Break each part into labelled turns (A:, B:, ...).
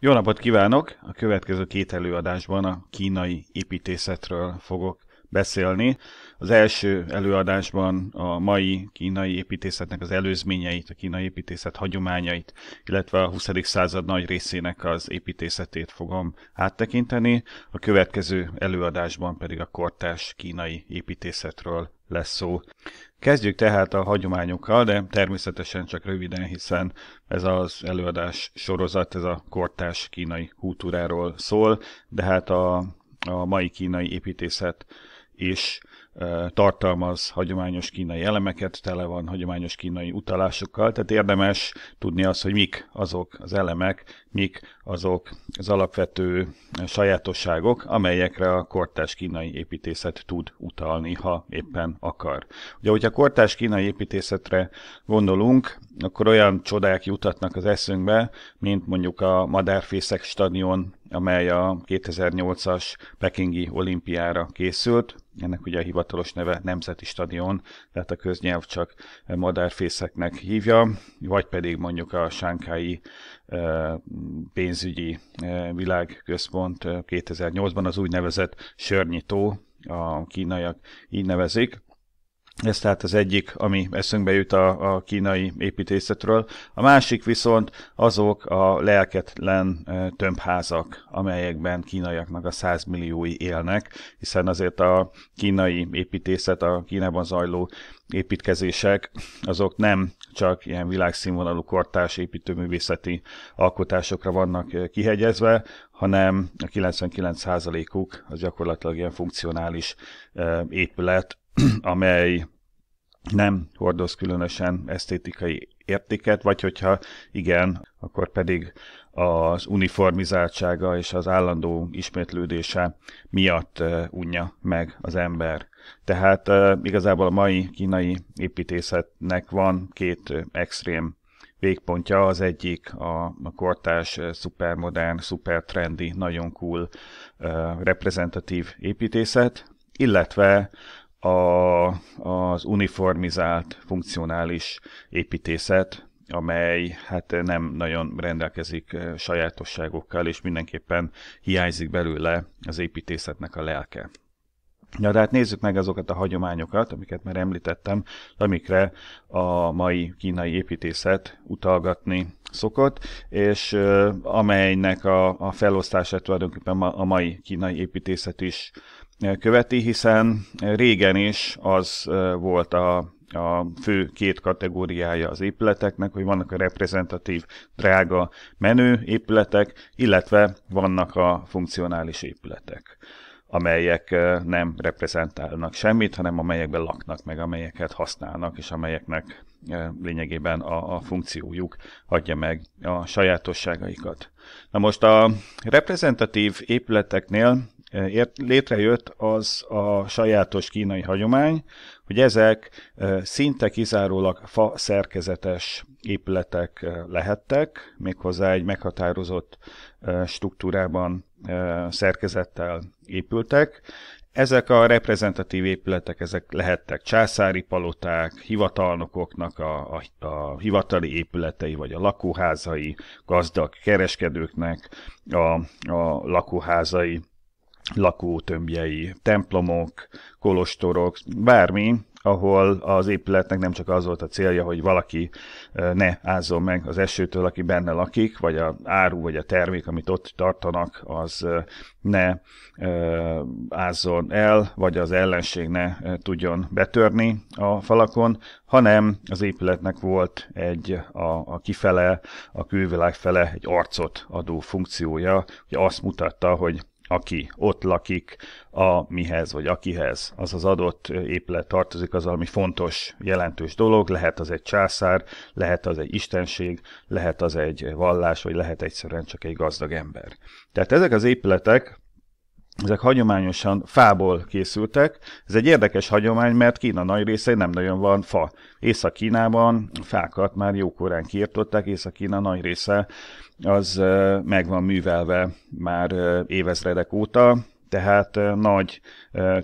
A: Jó napot kívánok! A következő két előadásban a kínai építészetről fogok beszélni. Az első előadásban a mai kínai építészetnek az előzményeit, a kínai építészet hagyományait, illetve a 20. század nagy részének az építészetét fogom áttekinteni, a következő előadásban pedig a kortás kínai építészetről lesz szó. Kezdjük tehát a hagyományokkal, de természetesen csak röviden, hiszen ez az előadás sorozat, ez a kortás kínai kultúráról szól, de hát a, a mai kínai építészet és tartalmaz hagyományos kínai elemeket, tele van hagyományos kínai utalásokkal, tehát érdemes tudni azt, hogy mik azok az elemek, mik azok az alapvető sajátosságok, amelyekre a kortás kínai építészet tud utalni, ha éppen akar. Ugye, hogyha kortás kínai építészetre gondolunk, akkor olyan csodák jutatnak az eszünkbe, mint mondjuk a Madárfészek stadion, amely a 2008-as Pekingi olimpiára készült, ennek ugye a hivatalos neve Nemzeti Stadion, tehát a köznyelv csak madárfészeknek hívja, vagy pedig mondjuk a sánkái eh, pénzügyi eh, világközpont 2008-ban eh, az úgynevezett Sörnyitó, a kínaiak így nevezik, ez tehát az egyik, ami eszünkbe jut a, a kínai építészetről. A másik viszont azok a lelketlen tömbházak, amelyekben kínaiaknak a százmilliói élnek, hiszen azért a kínai építészet, a Kínában zajló építkezések, azok nem csak ilyen világszínvonalú kortárs építőművészeti alkotásokra vannak kihegyezve, hanem a 99%-uk az gyakorlatilag ilyen funkcionális épület, amely nem hordoz különösen esztétikai értéket, vagy hogyha igen, akkor pedig az uniformizáltsága és az állandó ismétlődése miatt unja meg az ember. Tehát igazából a mai kínai építészetnek van két extrém végpontja, az egyik a, a kortás, szupermodern, szupertrendi, nagyon cool, reprezentatív építészet, illetve a, az uniformizált, funkcionális építészet, amely hát nem nagyon rendelkezik eh, sajátosságokkal, és mindenképpen hiányzik belőle az építészetnek a lelke. Na, de hát nézzük meg azokat a hagyományokat, amiket már említettem, amikre a mai kínai építészet utalgatni szokott, és eh, amelynek a, a felosztását tulajdonképpen a mai kínai építészet is követi, hiszen régen is az volt a a fő két kategóriája az épületeknek, hogy vannak a reprezentatív, drága, menő épületek, illetve vannak a funkcionális épületek, amelyek nem reprezentálnak semmit, hanem amelyekben laknak meg, amelyeket használnak, és amelyeknek lényegében a, a funkciójuk adja meg a sajátosságaikat. Na most a reprezentatív épületeknél ért, létrejött, az a sajátos kínai hagyomány, hogy ezek szinte kizárólag fa szerkezetes épületek lehettek, méghozzá egy meghatározott struktúrában szerkezettel épültek. Ezek a reprezentatív épületek, ezek lehettek császári paloták, hivatalnokoknak a, a, a hivatali épületei, vagy a lakóházai, gazdag kereskedőknek a, a lakóházai, lakótömbjei, templomok, kolostorok, bármi, ahol az épületnek nem csak az volt a célja, hogy valaki ne ázzon meg az esőtől, aki benne lakik, vagy a áru, vagy a termék, amit ott tartanak, az ne ázzon el, vagy az ellenség ne tudjon betörni a falakon, hanem az épületnek volt egy a, a kifele, a külvilág fele egy arcot adó funkciója, hogy azt mutatta, hogy aki ott lakik, a mihez vagy akihez, az az adott épület tartozik, az ami fontos, jelentős dolog, lehet az egy császár, lehet az egy istenség, lehet az egy vallás, vagy lehet egyszerűen csak egy gazdag ember. Tehát ezek az épületek, ezek hagyományosan fából készültek. Ez egy érdekes hagyomány, mert Kína nagy része nem nagyon van fa. Észak-Kínában fákat már jókorán kiirtották, Észak-Kína nagy része az meg van művelve már évezredek óta, tehát nagy,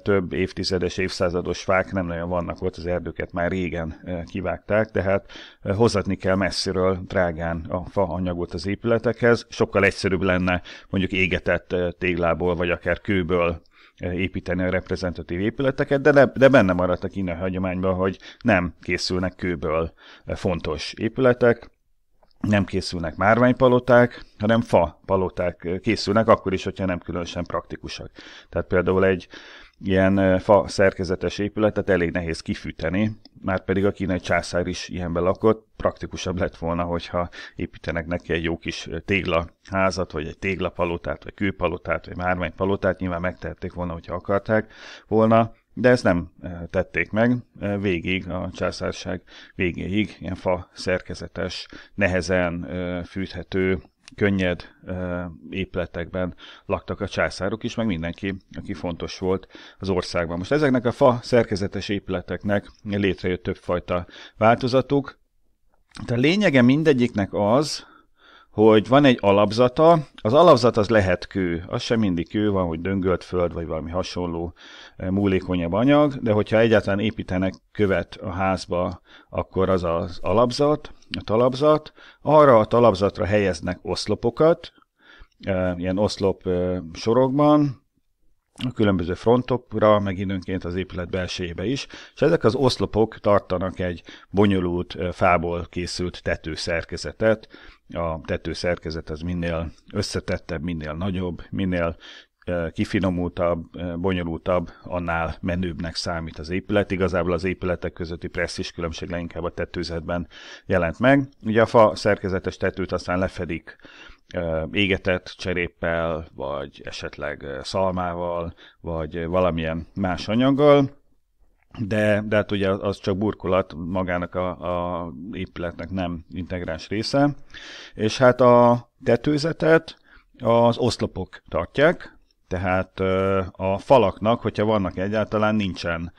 A: több évtizedes, évszázados fák nem nagyon vannak ott, az erdőket már régen kivágták, tehát hozatni kell messziről drágán a fa anyagot az épületekhez. Sokkal egyszerűbb lenne mondjuk égetett téglából, vagy akár kőből építeni a reprezentatív épületeket, de, de benne maradtak innen a hagyományban, hogy nem készülnek kőből fontos épületek, nem készülnek márványpaloták, hanem fa paloták készülnek, akkor is, hogyha nem különösen praktikusak. Tehát például egy ilyen fa szerkezetes épületet elég nehéz kifűteni, már pedig a kínai császár is ilyenben lakott, praktikusabb lett volna, hogyha építenek neki egy jó kis téglaházat, vagy egy téglapalotát, vagy kőpalotát, vagy márványpalotát, nyilván megtehették volna, hogyha akarták volna, de ezt nem eh, tették meg eh, végig, a császárság végéig ilyen fa szerkezetes, nehezen eh, fűthető, könnyed épületekben laktak a császárok is, meg mindenki, aki fontos volt az országban. Most ezeknek a fa szerkezetes épületeknek létrejött többfajta változatuk, de a lényege mindegyiknek az, hogy van egy alapzata, az alapzat az lehet kő, az sem mindig kő van, hogy döngölt föld, vagy valami hasonló eh, múlékonyabb anyag, de hogyha egyáltalán építenek követ a házba, akkor az az alapzat, a talapzat. Arra a talapzatra helyeznek oszlopokat, eh, ilyen oszlop eh, sorokban, a különböző frontokra, meg időnként az épület belsejébe is, és ezek az oszlopok tartanak egy bonyolult fából készült tetőszerkezetet, a tetőszerkezet az minél összetettebb, minél nagyobb, minél e, kifinomultabb, e, bonyolultabb, annál menőbbnek számít az épület. Igazából az épületek közötti presszis különbség leginkább a tetőzetben jelent meg. Ugye a fa szerkezetes tetőt aztán lefedik e, égetett cseréppel, vagy esetleg szalmával, vagy valamilyen más anyaggal, de, de hát ugye az csak burkolat magának a, a épületnek nem integráns része. És hát a tetőzetet az oszlopok tartják, tehát a falaknak, hogyha vannak egyáltalán, nincsen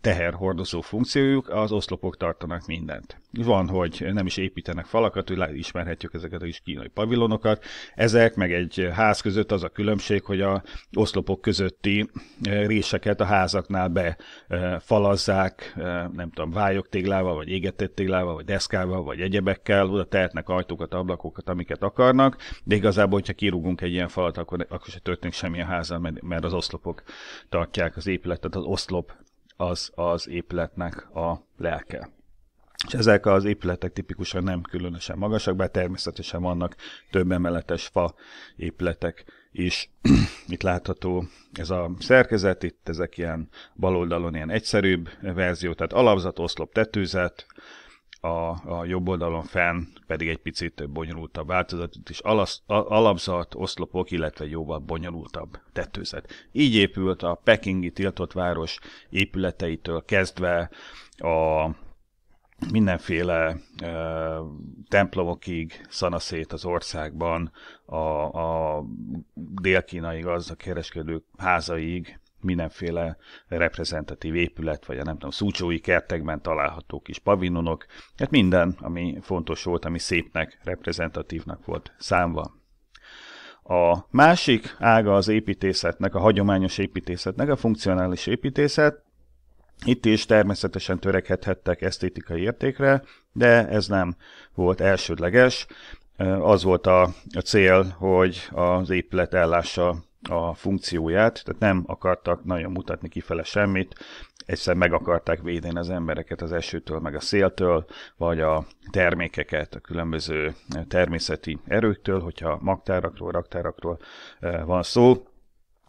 A: teherhordozó funkciójuk, az oszlopok tartanak mindent. Van, hogy nem is építenek falakat, hogy ismerhetjük ezeket a is kínai pavilonokat. Ezek meg egy ház között az a különbség, hogy a oszlopok közötti réseket a házaknál befalazzák, nem tudom, téglával, vagy égetett téglával, vagy deszkával, vagy egyebekkel, oda tehetnek ajtókat, ablakokat, amiket akarnak, de igazából, hogyha kirúgunk egy ilyen falat, akkor, akkor se történik semmi a házal, mert az oszlopok tartják az épületet, az oszlop legnagyobb, az az épületnek a lelke. És ezek az épületek tipikusan nem különösen magasak, bár természetesen vannak több emeletes fa épületek is. itt látható ez a szerkezet, itt ezek ilyen baloldalon ilyen egyszerűbb verzió, tehát alapzat, oszlop, tetőzet, a, a jobb oldalon fenn pedig egy picit több bonyolultabb változat, és alasz, alapzat, oszlopok, illetve jóval bonyolultabb tetőzet. Így épült a pekingi tiltott város épületeitől kezdve a mindenféle e, templomokig szanaszét az országban, a, a dél-kínai gazdakereskedők házaig, mindenféle reprezentatív épület, vagy a nem tudom, szúcsói kertekben található kis pavilonok, hát minden, ami fontos volt, ami szépnek, reprezentatívnak volt számva. A másik ága az építészetnek, a hagyományos építészetnek, a funkcionális építészet, itt is természetesen törekedhettek esztétikai értékre, de ez nem volt elsődleges. Az volt a, a cél, hogy az épület ellássa a funkcióját, tehát nem akartak nagyon mutatni kifele semmit, egyszerűen meg akarták védeni az embereket az esőtől, meg a széltől, vagy a termékeket a különböző természeti erőktől, hogyha magtárakról, raktárakról eh, van szó,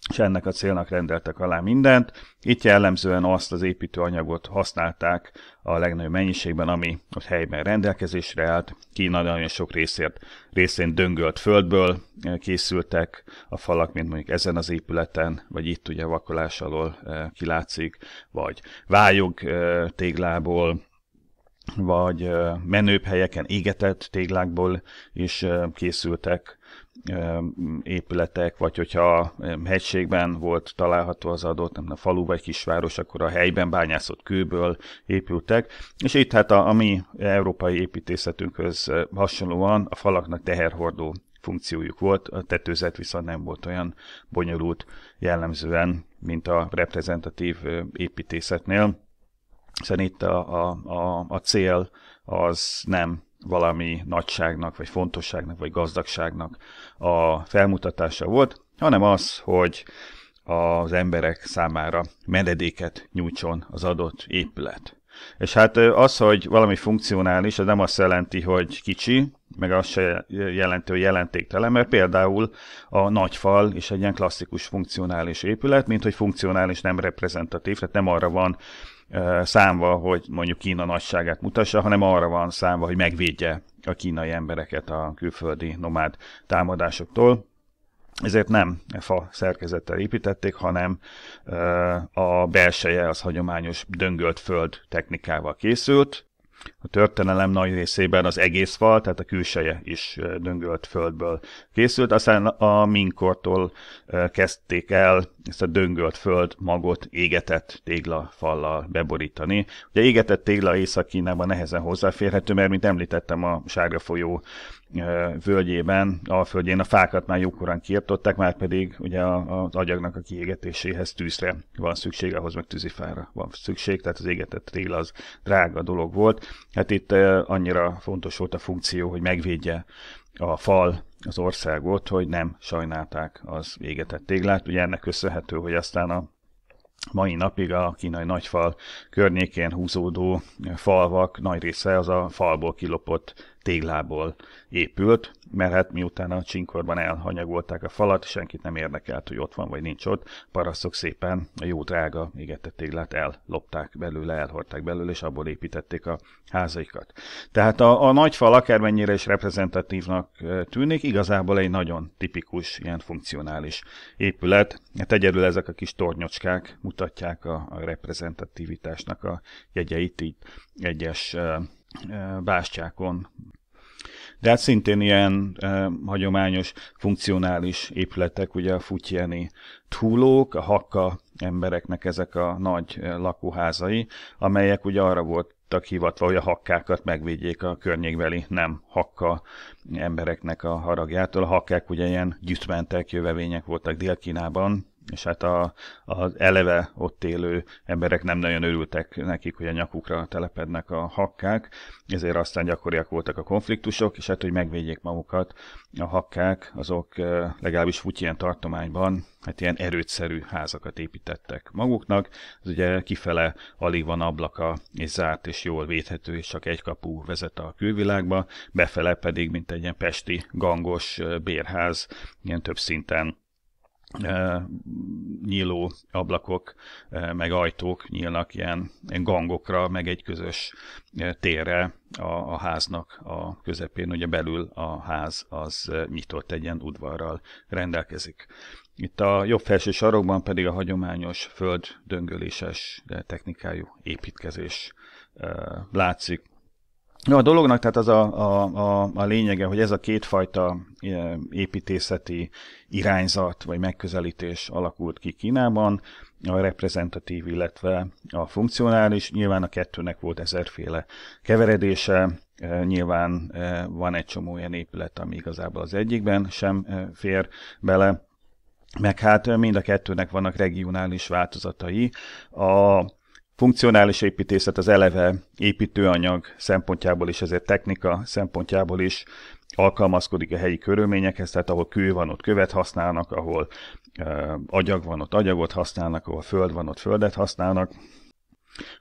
A: és ennek a célnak rendeltek alá mindent. Itt jellemzően azt az építőanyagot használták a legnagyobb mennyiségben, ami a helyben rendelkezésre állt. Kína nagyon sok részért, részén döngölt földből eh, készültek a falak, mint mondjuk ezen az épületen, vagy itt ugye vakolás alól eh, kilátszik, vagy vályog eh, téglából, vagy menőbb helyeken égetett téglákból is készültek épületek, vagy hogyha hegységben volt található az adott, nem a falu vagy kisváros, akkor a helyben bányászott kőből épültek. És itt hát a, a mi európai építészetünkhöz hasonlóan a falaknak teherhordó funkciójuk volt, a tetőzet viszont nem volt olyan bonyolult jellemzően, mint a reprezentatív építészetnél, Szerintem itt a, a, a, a cél az nem valami nagyságnak, vagy fontosságnak, vagy gazdagságnak a felmutatása volt, hanem az, hogy az emberek számára menedéket nyújtson az adott épület. És hát az, hogy valami funkcionális, az nem azt jelenti, hogy kicsi, meg azt se jelenti, hogy jelentéktelen, mert például a nagy fal is egy ilyen klasszikus funkcionális épület, mint hogy funkcionális nem reprezentatív, tehát nem arra van számva, hogy mondjuk Kína nagyságát mutassa, hanem arra van számva, hogy megvédje a kínai embereket a külföldi nomád támadásoktól. Ezért nem e fa szerkezettel építették, hanem a belseje az hagyományos döngölt föld technikával készült, a történelem nagy részében az egész fal, tehát a külseje is döngölt földből készült, aztán a minkortól kezdték el ezt a döngölt föld magot égetett téglafallal beborítani. Ugye égetett tégla Észak-Kínában nehezen hozzáférhető, mert mint említettem, a sárga folyó völgyében, Földjén a fákat már jókorán kiirtották, már pedig ugye az agyagnak a kiégetéséhez tűzre van szükség, ahhoz meg tűzifára van szükség, tehát az égetett tél az drága dolog volt. Hát itt annyira fontos volt a funkció, hogy megvédje a fal az országot, hogy nem sajnálták az égetett téglát. Ugye ennek köszönhető, hogy aztán a mai napig a kínai nagyfal környékén húzódó falvak nagy része az a falból kilopott téglából épült, mert hát miután a csinkorban elhanyagolták a falat, senkit nem érdekelt, hogy ott van vagy nincs ott, parasztok szépen a jó drága égette téglát ellopták belőle, elhordták belőle, és abból építették a házaikat. Tehát a, a nagy fal akármennyire is reprezentatívnak tűnik, igazából egy nagyon tipikus, ilyen funkcionális épület. Hát egyedül ezek a kis tornyocskák mutatják a, a reprezentativitásnak a jegyeit itt egyes bástyákon de hát szintén ilyen e, hagyományos, funkcionális épületek, ugye a futjeni túlók, a hakka embereknek ezek a nagy lakóházai, amelyek ugye arra voltak hivatva, hogy a hakkákat megvédjék a környékbeli nem hakka embereknek a haragjától. A hakkák ugye ilyen gyűjtmentek jövevények voltak Dél-Kínában, és hát a, az eleve ott élő emberek nem nagyon örültek nekik, hogy a nyakukra telepednek a hakkák, ezért aztán gyakoriak voltak a konfliktusok, és hát, hogy megvédjék magukat, a hakkák azok legalábbis ilyen tartományban hát ilyen erőtszerű házakat építettek maguknak, ez ugye kifele alig van ablaka, és zárt, és jól védhető, és csak egy kapu vezet a külvilágba, befele pedig, mint egy ilyen pesti gangos bérház, ilyen több szinten nyíló ablakok, meg ajtók nyílnak ilyen, gangokra, meg egy közös térre a, a háznak a közepén, ugye belül a ház az nyitott egy ilyen udvarral rendelkezik. Itt a jobb felső sarokban pedig a hagyományos föld döngöléses technikájú építkezés látszik, No, a dolognak tehát az a, a, a, a lényege, hogy ez a kétfajta e, építészeti irányzat vagy megközelítés alakult ki Kínában, a reprezentatív, illetve a funkcionális. Nyilván a kettőnek volt ezerféle keveredése, e, nyilván e, van egy csomó olyan épület, ami igazából az egyikben sem fér bele, meg hát mind a kettőnek vannak regionális változatai. A Funkcionális építészet az eleve építőanyag szempontjából is, ezért technika szempontjából is alkalmazkodik a helyi körülményekhez, tehát ahol kő van, ott követ használnak, ahol uh, agyag van, ott agyagot használnak, ahol föld van, ott földet használnak.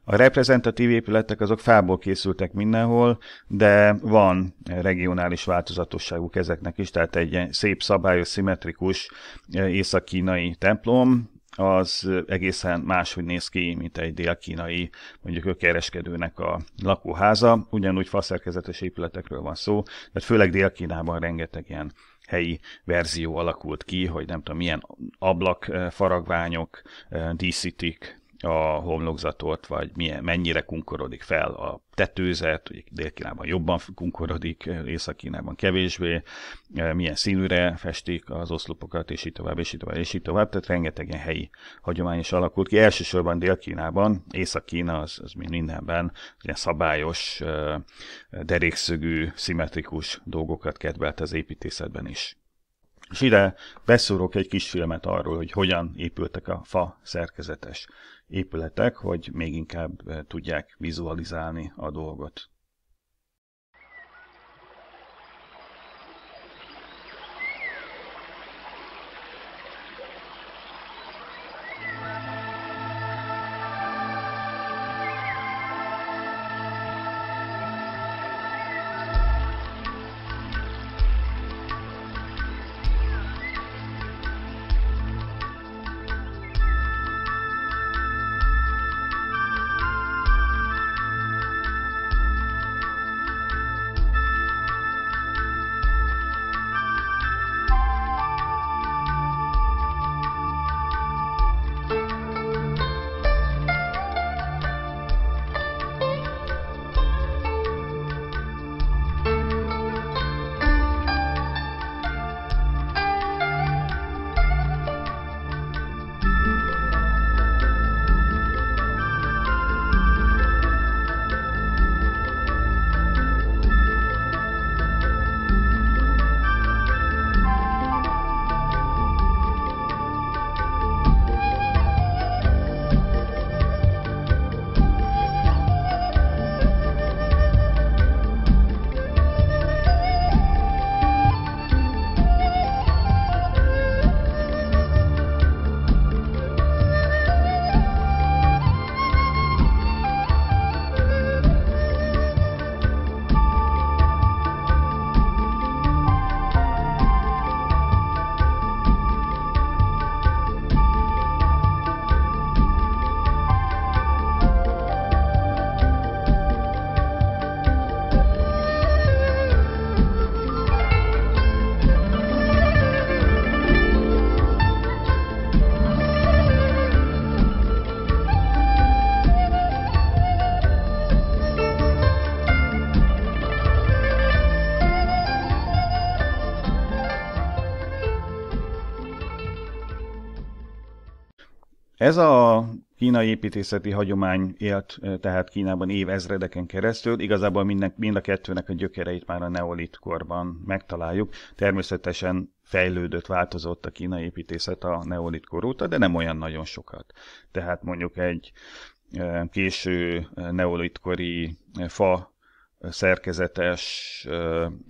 A: A reprezentatív épületek azok fából készültek mindenhol, de van regionális változatosságuk ezeknek is, tehát egy szép, szabályos, szimmetrikus észak-kínai templom, az egészen máshogy néz ki, mint egy dél-kínai mondjuk kereskedőnek a lakóháza. Ugyanúgy faszerkezetes épületekről van szó, tehát főleg Dél-Kínában rengeteg ilyen helyi verzió alakult ki, hogy nem tudom, milyen ablakfaragványok, eh, eh, díszítik a homlokzatot, vagy milyen, mennyire kunkorodik fel a tetőzet, ugye délkínában kínában jobban kunkorodik, észak kevésbé, e, milyen színűre festik az oszlopokat, és így tovább, és így tovább, és így tovább. Tehát rengeteg ilyen helyi hagyomány is alakult ki. Elsősorban délkínában, kínában az, az mind mindenben ilyen szabályos, e, derékszögű, szimmetrikus dolgokat kedvelt az építészetben is. És ide beszúrok egy kis filmet arról, hogy hogyan épültek a fa szerkezetes épületek, hogy még inkább eh, tudják vizualizálni a dolgot. Ez a kínai építészeti hagyomány élt eh, tehát Kínában évezredeken keresztül, igazából minden, mind a kettőnek a gyökereit már a neolit korban megtaláljuk. Természetesen fejlődött, változott a kínai építészet a neolit kor óta, de nem olyan nagyon sokat. Tehát mondjuk egy eh, késő eh, neolitkori fa szerkezetes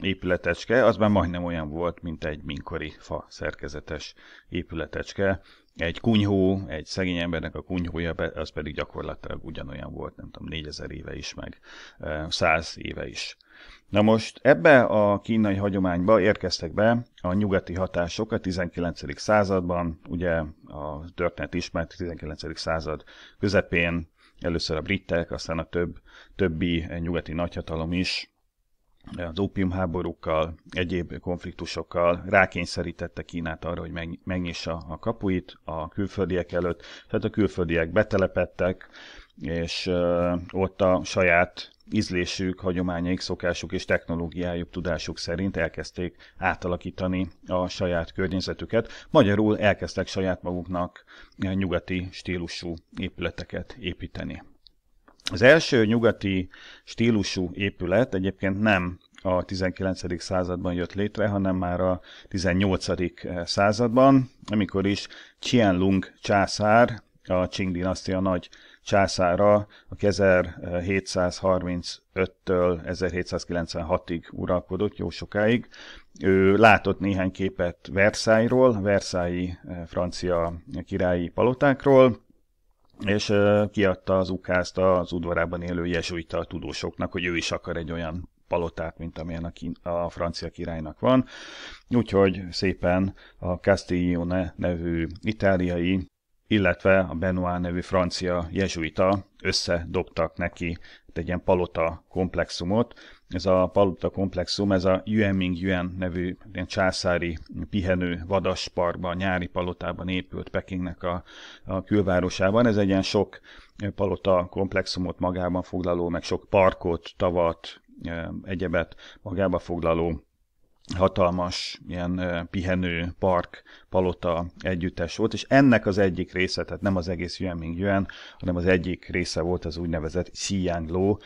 A: épületecske, az már majdnem olyan volt, mint egy minkori fa szerkezetes épületecske, egy kunyhó, egy szegény embernek a kunyhója, az pedig gyakorlatilag ugyanolyan volt, nem tudom, négyezer éve is, meg száz éve is. Na most ebbe a kínai hagyományba érkeztek be a nyugati hatások a 19. században, ugye a történet ismert 19. század közepén először a britek, aztán a több, többi nyugati nagyhatalom is az ópiumháborúkkal, egyéb konfliktusokkal rákényszerítette Kínát arra, hogy megnyissa a kapuit a külföldiek előtt. Tehát a külföldiek betelepettek, és ott a saját ízlésük, hagyományaik, szokásuk és technológiájuk, tudásuk szerint elkezdték átalakítani a saját környezetüket. Magyarul elkezdtek saját maguknak nyugati stílusú épületeket építeni. Az első nyugati stílusú épület egyébként nem a 19. században jött létre, hanem már a 18. században, amikor is Qianlong császár, a Qing dinasztia nagy császára, a 1735-től eh, 1796-ig uralkodott, jó sokáig. Ő látott néhány képet Versailles-ról, Versailles eh, francia királyi palotákról, és kiadta az ukázt az udvarában élő jezsuita tudósoknak, hogy ő is akar egy olyan palotát, mint amilyen a, kín, a francia királynak van. Úgyhogy szépen a Castiglione nevű itáliai, illetve a Benoit nevű francia jezsuita összedobtak neki egy ilyen palota komplexumot, ez a palota komplexum, ez a Yuanming Yuan nevű ilyen császári pihenő vadasparkban, nyári palotában épült Pekingnek a, a külvárosában. Ez egy ilyen sok palota komplexumot magában foglaló, meg sok parkot, tavat, e, egyebet magába foglaló hatalmas ilyen pihenő, park, palota együttes volt, és ennek az egyik része, tehát nem az egész Yuanming Yuan, hanem az egyik része volt az úgynevezett Lo,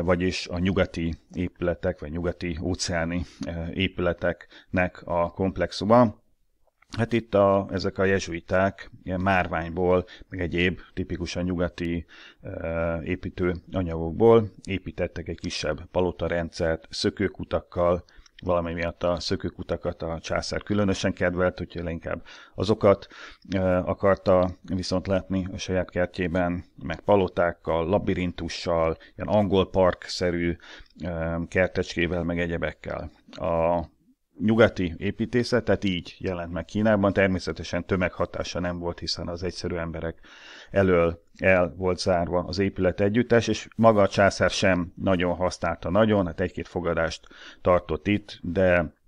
A: vagyis a nyugati épületek, vagy nyugati óceáni épületeknek a komplexuma. Hát itt a, ezek a jezsuiták ilyen márványból, meg egyéb tipikusan nyugati e, építő anyagokból építettek egy kisebb palotarendszert szökőkutakkal, valami miatt a szökőkutakat a császár különösen kedvelt, úgyhogy inkább azokat e, akarta viszont látni a saját kertjében, meg palotákkal, labirintussal, ilyen angol park-szerű e, kertecskével, meg egyebekkel. A nyugati építészet, tehát így jelent meg Kínában, természetesen tömeghatása nem volt, hiszen az egyszerű emberek elől el volt zárva az épület együttes, és maga a császár sem nagyon használta nagyon, hát egy-két fogadást tartott itt, de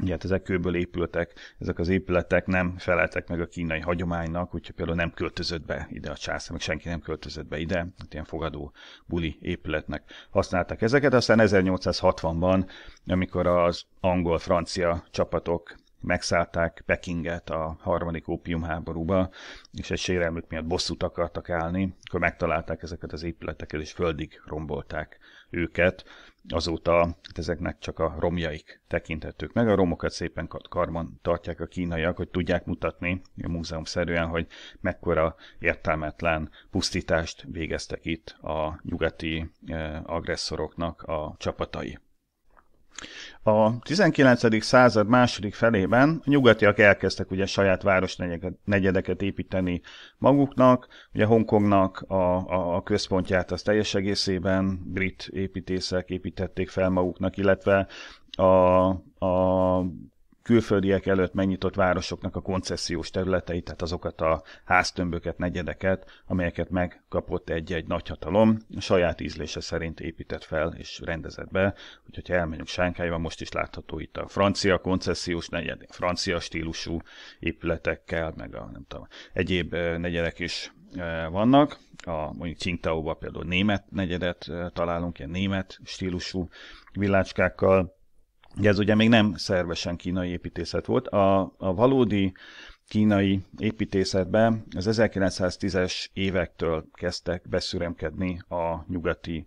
A: Ugye hát ezek kőből épültek, ezek az épületek nem feleltek meg a kínai hagyománynak, úgyhogy például nem költözött be ide a császár, meg senki nem költözött be ide, hát ilyen fogadó buli épületnek használtak ezeket. Aztán 1860-ban, amikor az angol-francia csapatok megszállták Pekinget a harmadik ópiumháborúba, és egy sérelmük miatt bosszút akartak állni, akkor megtalálták ezeket az épületeket, és földig rombolták őket. Azóta hát ezeknek csak a romjaik tekinthetők meg. A romokat szépen karban tartják a kínaiak, hogy tudják mutatni A múzeum szerűen, hogy mekkora értelmetlen pusztítást végeztek itt a nyugati eh, agresszoroknak a csapatai. A 19. század második felében a nyugatiak elkezdtek ugye saját városnegyedeket építeni maguknak, ugye Hongkongnak a, a, a központját az teljes egészében brit építészek építették fel maguknak, illetve a, a külföldiek előtt megnyitott városoknak a koncesziós területeit, tehát azokat a háztömböket, negyedeket, amelyeket megkapott egy-egy nagyhatalom, a saját ízlése szerint épített fel és rendezett be. Úgyhogy ha elmegyünk Sánkhájba, most is látható itt a francia koncesziós negyed, francia stílusú épületekkel, meg a nem tudom, egyéb negyedek is vannak, a, mondjuk Csintaóban például német negyedet találunk, ilyen német stílusú villácskákkal, Ugye ez ugye még nem szervesen kínai építészet volt. A, a valódi kínai építészetben az 1910-es évektől kezdtek beszüremkedni a nyugati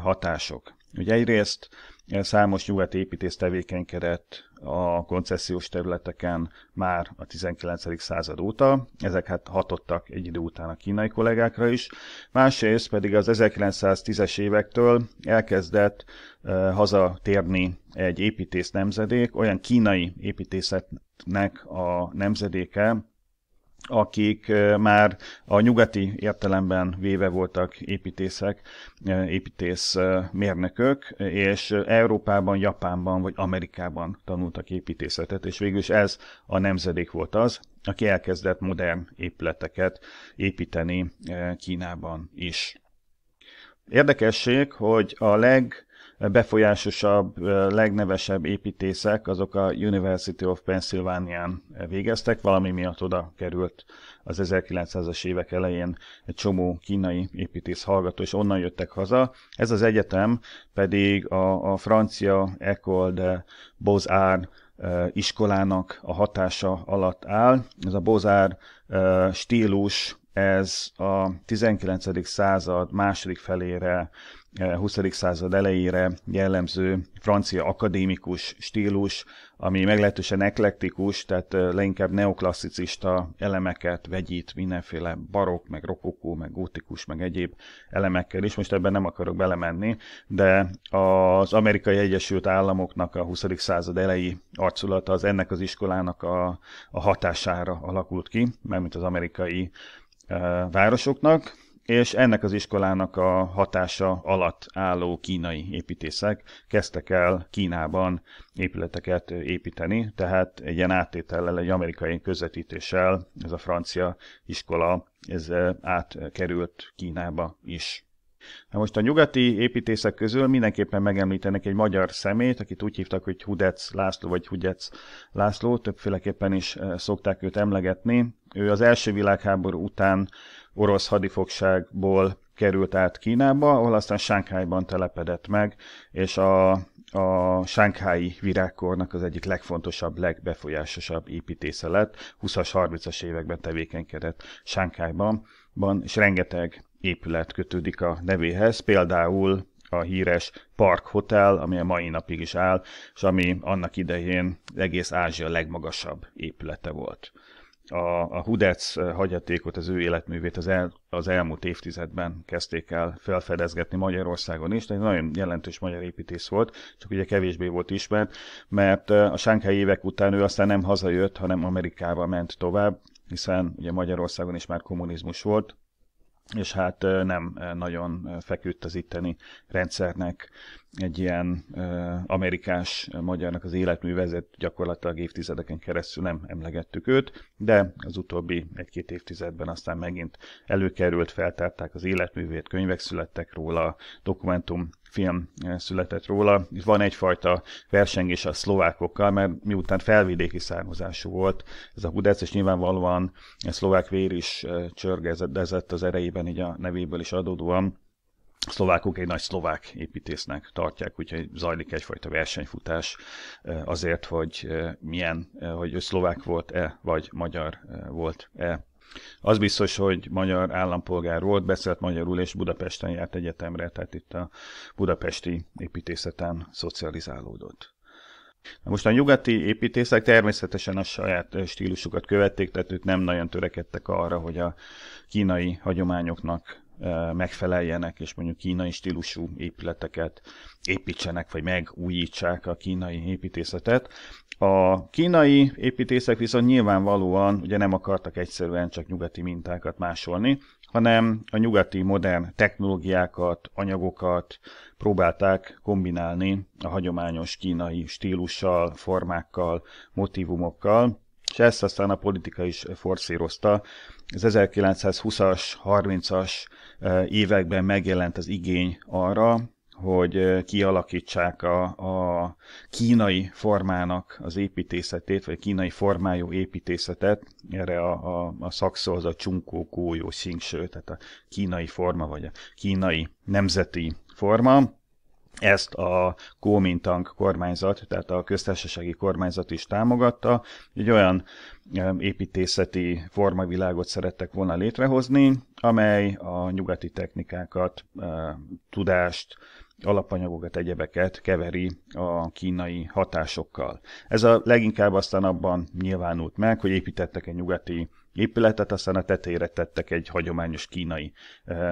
A: hatások. Ugye egyrészt eh, számos nyugat e építész tevékenykedett a koncesziós területeken már a 19. század óta, ezek hát hatottak egy idő után a kínai kollégákra is, másrészt pedig az 1910-es évektől elkezdett uh, hazatérni egy építész nemzedék, olyan kínai építészetnek a nemzedéke, akik már a nyugati értelemben véve voltak építészek, építész mérnökök, és Európában, Japánban vagy Amerikában tanultak építészetet, és végül is ez a nemzedék volt az, aki elkezdett modern épületeket építeni Kínában is. Érdekesség, hogy a leg befolyásosabb, legnevesebb építészek, azok a University of pennsylvania végeztek, valami miatt oda került az 1900-as évek elején egy csomó kínai építész hallgató, és onnan jöttek haza. Ez az egyetem pedig a, a francia École de Beaux-Arts iskolának a hatása alatt áll. Ez a bozár stílus, ez a 19. század második felére 20. század elejére jellemző francia akadémikus stílus, ami meglehetősen eklektikus, tehát leinkább neoklasszicista elemeket vegyít mindenféle barok, meg rokokó, meg gótikus, meg egyéb elemekkel is. Most ebben nem akarok belemenni, de az Amerikai Egyesült Államoknak a 20. század elejé arculata az ennek az iskolának a, a hatására alakult ki, mert mint az amerikai városoknak, és ennek az iskolának a hatása alatt álló kínai építészek kezdtek el Kínában épületeket építeni, tehát egy ilyen áttétellel, egy amerikai közvetítéssel ez a francia iskola ez eh, átkerült Kínába is. Na most a nyugati építészek közül mindenképpen megemlítenek egy magyar szemét, akit úgy hívtak, hogy Hudec László vagy Hudec László, többféleképpen is eh, szokták őt emlegetni. Ő az első világháború után orosz hadifogságból került át Kínába, ahol aztán Sánkhájban telepedett meg, és a, a sánkhái virágkornak az egyik legfontosabb, legbefolyásosabb építésze lett. 20-as, 30-as években tevékenykedett Sánkhájban, és rengeteg épület kötődik a nevéhez, például a híres Park Hotel, ami a mai napig is áll, és ami annak idején egész Ázsia legmagasabb épülete volt a, a Hudec hagyatékot, az ő életművét az, el, az elmúlt évtizedben kezdték el felfedezgetni Magyarországon is, de egy nagyon jelentős magyar építész volt, csak ugye kevésbé volt ismert, mert a sánkhelyi évek után ő aztán nem hazajött, hanem Amerikába ment tovább, hiszen ugye Magyarországon is már kommunizmus volt, és hát nem nagyon feküdt az itteni rendszernek egy ilyen uh, amerikás magyarnak az életművezet gyakorlatilag évtizedeken keresztül nem emlegettük őt, de az utóbbi egy-két évtizedben aztán megint előkerült, feltárták az életművét, könyvek születtek róla, dokumentum film született róla. Itt van egyfajta versengés a szlovákokkal, mert miután felvidéki származású volt ez a Hudec, és nyilvánvalóan a szlovák vér is csörgezett az erejében, így a nevéből is adódóan, szlovákok egy nagy szlovák építésznek tartják, úgyhogy zajlik egyfajta versenyfutás azért, hogy milyen, hogy szlovák volt-e, vagy magyar volt-e. Az biztos, hogy magyar állampolgár volt, beszélt magyarul, és Budapesten járt egyetemre, tehát itt a budapesti építészeten szocializálódott. Most a nyugati építészek természetesen a saját stílusukat követték, tehát ők nem nagyon törekedtek arra, hogy a kínai hagyományoknak megfeleljenek, és mondjuk kínai stílusú épületeket építsenek, vagy megújítsák a kínai építészetet. A kínai építészek viszont nyilvánvalóan ugye nem akartak egyszerűen csak nyugati mintákat másolni, hanem a nyugati modern technológiákat, anyagokat próbálták kombinálni a hagyományos kínai stílussal, formákkal, motivumokkal, és ezt aztán a politika is forszírozta. Az 1920-as, 30-as években megjelent az igény arra, hogy kialakítsák a, a kínai formának az építészetét, vagy kínai formájú építészetet, erre a, a, a szakszó az a csunkó, kójó, szingső, tehát a kínai forma, vagy a kínai nemzeti forma, ezt a Kuomintang kormányzat, tehát a köztársasági kormányzat is támogatta. Egy olyan építészeti formavilágot szerettek volna létrehozni, amely a nyugati technikákat, tudást, alapanyagokat, egyebeket keveri a kínai hatásokkal. Ez a leginkább aztán abban nyilvánult meg, hogy építettek egy nyugati épületet, aztán a tetejére tettek egy hagyományos kínai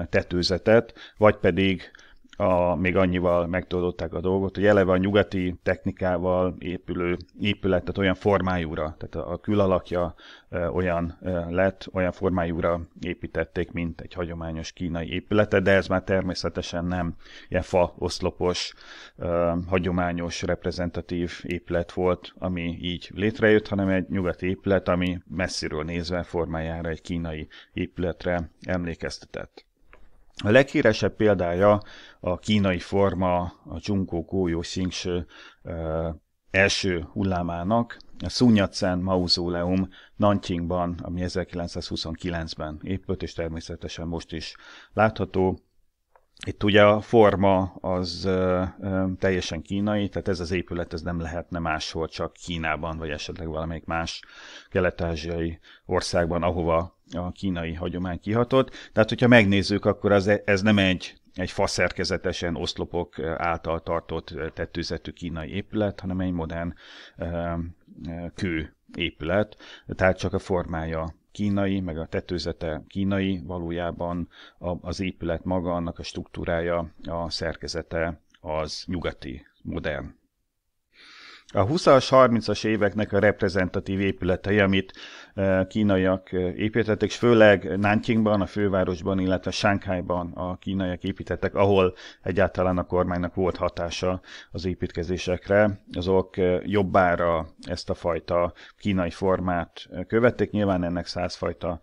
A: tetőzetet, vagy pedig a, még annyival megtudották a dolgot, hogy eleve a nyugati technikával épülő épület, tehát olyan formájúra, tehát a, külalakja olyan lett, olyan formájúra építették, mint egy hagyományos kínai épületet, de ez már természetesen nem ilyen fa oszlopos, hagyományos, reprezentatív épület volt, ami így létrejött, hanem egy nyugati épület, ami messziről nézve formájára egy kínai épületre emlékeztetett. A leghíresebb példája a kínai forma, a Junko Goyo Xingshi első hullámának, a Yat-sen Mauzóleum Nanjingban, ami 1929-ben épült, és természetesen most is látható. Itt ugye a forma az ö, ö, teljesen kínai, tehát ez az épület ez nem lehetne máshol, csak Kínában, vagy esetleg valamelyik más kelet-ázsiai országban, ahova a kínai hagyomány kihatott. Tehát, hogyha megnézzük, akkor az, e- ez nem egy egy faszerkezetesen oszlopok által tartott tetőzetű kínai épület, hanem egy modern kő épület, tehát csak a formája kínai, meg a tetőzete kínai, valójában az épület maga, annak a struktúrája, a szerkezete az nyugati, modern. A 20-as, 30-as éveknek a reprezentatív épületei, amit Eh, kínaiak eh, építettek, és főleg Nanjingban, a fővárosban, illetve Sánkhájban a kínaiak építettek, ahol egyáltalán a kormánynak volt hatása az építkezésekre, azok eh, jobbára ezt a fajta kínai formát követték. Nyilván ennek százfajta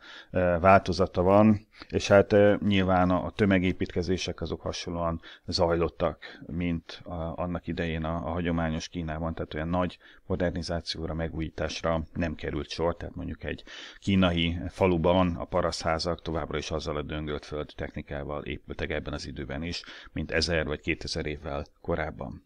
A: változata van, és hát nyilván a tömegépítkezések azok hasonlóan zajlottak, mint a, annak idején a, a hagyományos Kínában, tehát olyan nagy modernizációra, megújításra nem került sor, tehát mondjuk egy kínai faluban a paraszházak továbbra is azzal a döngölt föld technikával épültek ebben az időben is, mint ezer vagy kétezer évvel korábban.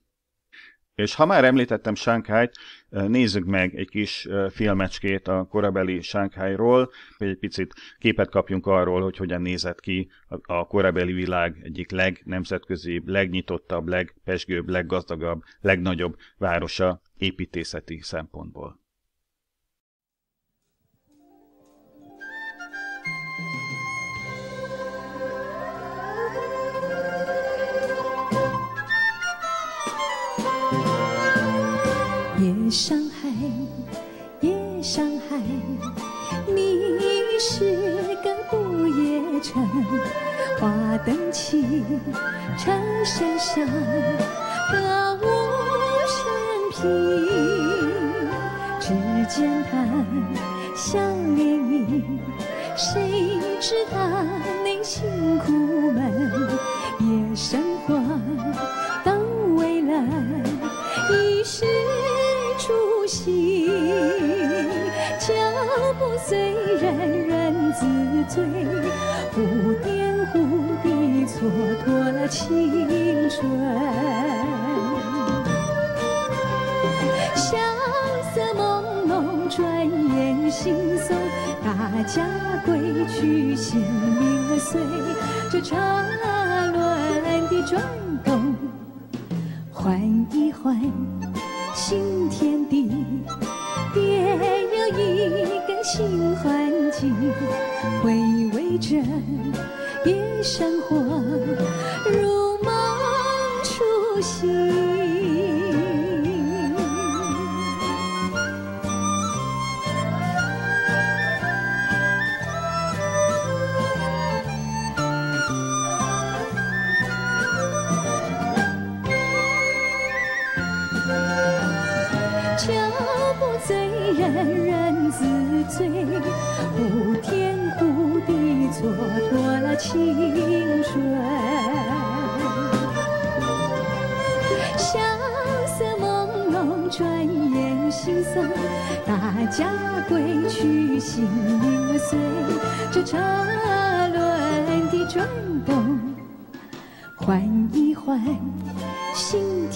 A: És ha már említettem Sánkhájt, nézzük meg egy kis filmecskét a korabeli Sánkhájról, hogy egy picit képet kapjunk arról, hogy hogyan nézett ki a korabeli világ egyik legnemzetközi, legnyitottabb, legpesgőbb, leggazdagabb, legnagyobb városa építészeti szempontból.
B: 夜上海，夜上海，你是个不夜城。华灯起，车声声，歌舞升平。只见弹，笑脸迎，谁知道内心苦闷？夜生活到未来，已是。心脚步虽然人自醉，忽甜忽地蹉跎了青春。萧瑟朦胧，转眼惺忪，大家归去，心灵儿随着车轮的转动，换一换。新天地，别有一个新环境，回味着夜生活，如梦初醒。醉，呼天呼地蹉跎了青春。萧色朦胧，转眼心散，大家归去，心灵碎。这车轮的转动，缓一缓，心。